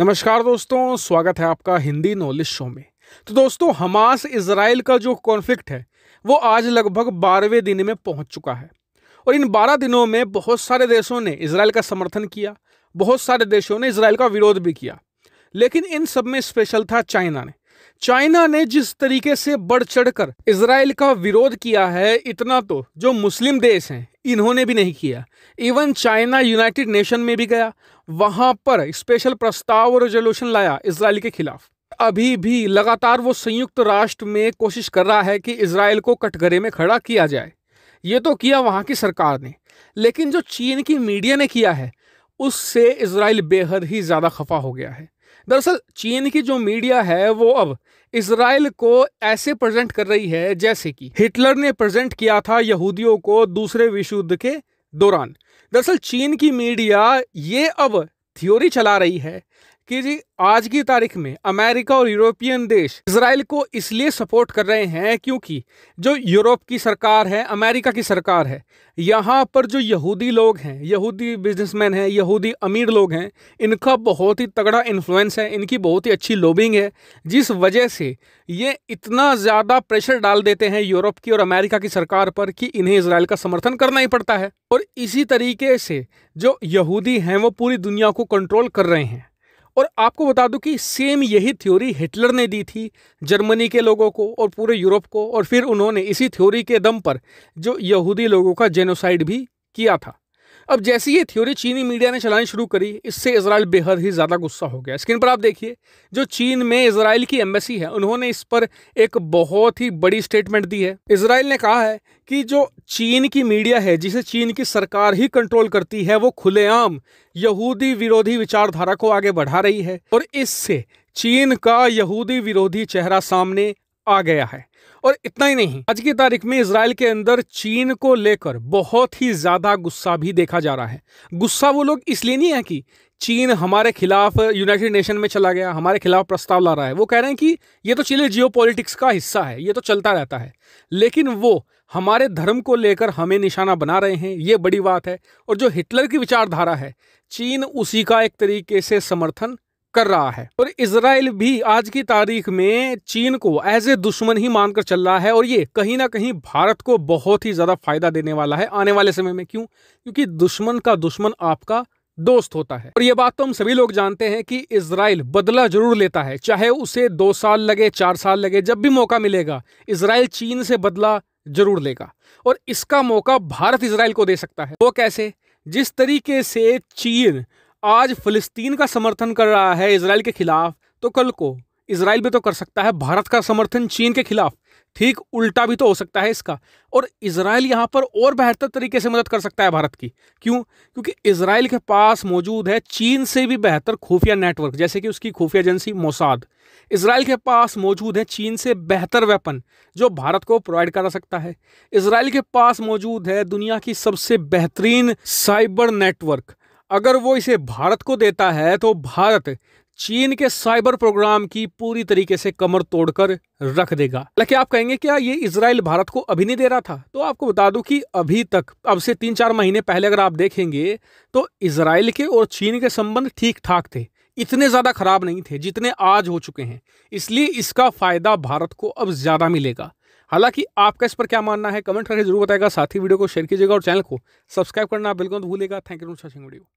नमस्कार दोस्तों स्वागत है आपका हिंदी नॉलेज शो में तो दोस्तों हमास इसराइल का जो कॉन्फ्लिक्ट है वो आज लगभग बारहवें दिन में पहुंच चुका है और इन बारह दिनों में बहुत सारे देशों ने इसराइल का समर्थन किया बहुत सारे देशों ने इसराइल का विरोध भी किया लेकिन इन सब में स्पेशल था चाइना ने चाइना ने जिस तरीके से बढ़ चढ़कर इसराइल का विरोध किया है इतना तो जो मुस्लिम देश हैं इन्होंने भी नहीं किया इवन चाइना यूनाइटेड नेशन में भी गया वहाँ पर स्पेशल प्रस्ताव और रेजोल्यूशन लाया इसराइल के खिलाफ अभी भी लगातार वो संयुक्त राष्ट्र में कोशिश कर रहा है कि इसराइल को कटघरे में खड़ा किया जाए ये तो किया वहाँ की सरकार ने लेकिन जो चीन की मीडिया ने किया है उससे इसराइल बेहद ही ज़्यादा खफा हो गया है दरअसल चीन की जो मीडिया है वो अब इसराइल को ऐसे प्रेजेंट कर रही है जैसे कि हिटलर ने प्रेजेंट किया था यहूदियों को दूसरे विश्व युद्ध के दौरान दरअसल चीन की मीडिया ये अब थ्योरी चला रही है कि जी आज की तारीख में अमेरिका और यूरोपियन देश इसराइल को इसलिए सपोर्ट कर रहे हैं क्योंकि जो यूरोप की सरकार है अमेरिका की सरकार है यहाँ पर जो यहूदी लोग हैं यहूदी बिजनेसमैन हैं यहूदी अमीर लोग हैं इनका बहुत ही तगड़ा इन्फ्लुएंस है इनकी बहुत ही अच्छी लोबिंग है जिस वजह से ये इतना ज़्यादा प्रेशर डाल देते हैं यूरोप की और अमेरिका की सरकार पर कि इन्हें इसराइल का समर्थन करना ही पड़ता है और इसी तरीके से जो यहूदी हैं वो पूरी दुनिया को कंट्रोल कर रहे हैं और आपको बता दूं कि सेम यही थ्योरी हिटलर ने दी थी जर्मनी के लोगों को और पूरे यूरोप को और फिर उन्होंने इसी थ्योरी के दम पर जो यहूदी लोगों का जेनोसाइड भी किया था अब जैसी ये थ्योरी चीनी मीडिया ने चलानी शुरू करी इससे इसराइल बेहद ही ज़्यादा गुस्सा हो गया स्क्रीन पर आप देखिए जो चीन में इसराइल की एम्बेसी है उन्होंने इस पर एक बहुत ही बड़ी स्टेटमेंट दी है इसराइल ने कहा है कि जो चीन की मीडिया है जिसे चीन की सरकार ही कंट्रोल करती है वो खुलेआम यहूदी विरोधी विचारधारा को आगे बढ़ा रही है और इससे चीन का यहूदी विरोधी चेहरा सामने आ गया है और इतना ही नहीं आज की तारीख में इसराइल के अंदर चीन को लेकर बहुत ही ज्यादा गुस्सा भी देखा जा रहा है गुस्सा वो लोग इसलिए नहीं है कि चीन हमारे खिलाफ यूनाइटेड नेशन में चला गया हमारे खिलाफ प्रस्ताव ला रहा है वो कह रहे हैं कि ये तो चीन जियो का हिस्सा है ये तो चलता रहता है लेकिन वो हमारे धर्म को लेकर हमें निशाना बना रहे हैं ये बड़ी बात है और जो हिटलर की विचारधारा है चीन उसी का एक तरीके से समर्थन कर रहा है और इसराइल भी आज की तारीख में चीन को एज ए दुश्मन ही मानकर चल रहा है और ये कहीं ना कहीं भारत को बहुत ही ज्यादा फायदा देने वाला है आने वाले समय में क्यों क्योंकि दुश्मन का दुश्मन आपका दोस्त होता है और ये बात तो हम सभी लोग जानते हैं कि इसराइल बदला जरूर लेता है चाहे उसे दो साल लगे चार साल लगे जब भी मौका मिलेगा इसराइल चीन से बदला जरूर लेगा और इसका मौका भारत इसराइल को दे सकता है वो कैसे जिस तरीके से चीन आज फिलिस्तीन का समर्थन कर रहा है इसराइल के खिलाफ तो कल को इसराइल भी तो कर सकता है भारत का समर्थन चीन के खिलाफ ठीक उल्टा भी तो हो सकता है इसका और इसराइल यहाँ पर और बेहतर तरीके से मदद कर सकता है भारत की क्यों क्योंकि इसराइल के पास मौजूद है चीन से भी बेहतर खुफिया नेटवर्क जैसे कि उसकी खुफिया एजेंसी मोसाद इसराइल के पास मौजूद है चीन से बेहतर वेपन जो भारत को प्रोवाइड करा सकता है इसराइल के पास मौजूद है दुनिया की सबसे बेहतरीन साइबर नेटवर्क अगर वो इसे भारत को देता है तो भारत चीन के साइबर प्रोग्राम की पूरी तरीके से कमर तोड़कर रख देगा हालांकि आप कहेंगे क्या ये इसराइल भारत को अभी नहीं दे रहा था तो आपको बता दूं कि अभी तक अब से तीन चार महीने पहले अगर आप देखेंगे तो इसराइल के और चीन के संबंध ठीक ठाक थे इतने ज़्यादा खराब नहीं थे जितने आज हो चुके हैं इसलिए इसका फ़ायदा भारत को अब ज़्यादा मिलेगा हालांकि आपका इस पर क्या मानना है कमेंट करके जरूर बताएगा साथ ही वीडियो को शेयर कीजिएगा और चैनल को सब्सक्राइब करना बिल्कुल भूलेगा थैंक यू वीडियो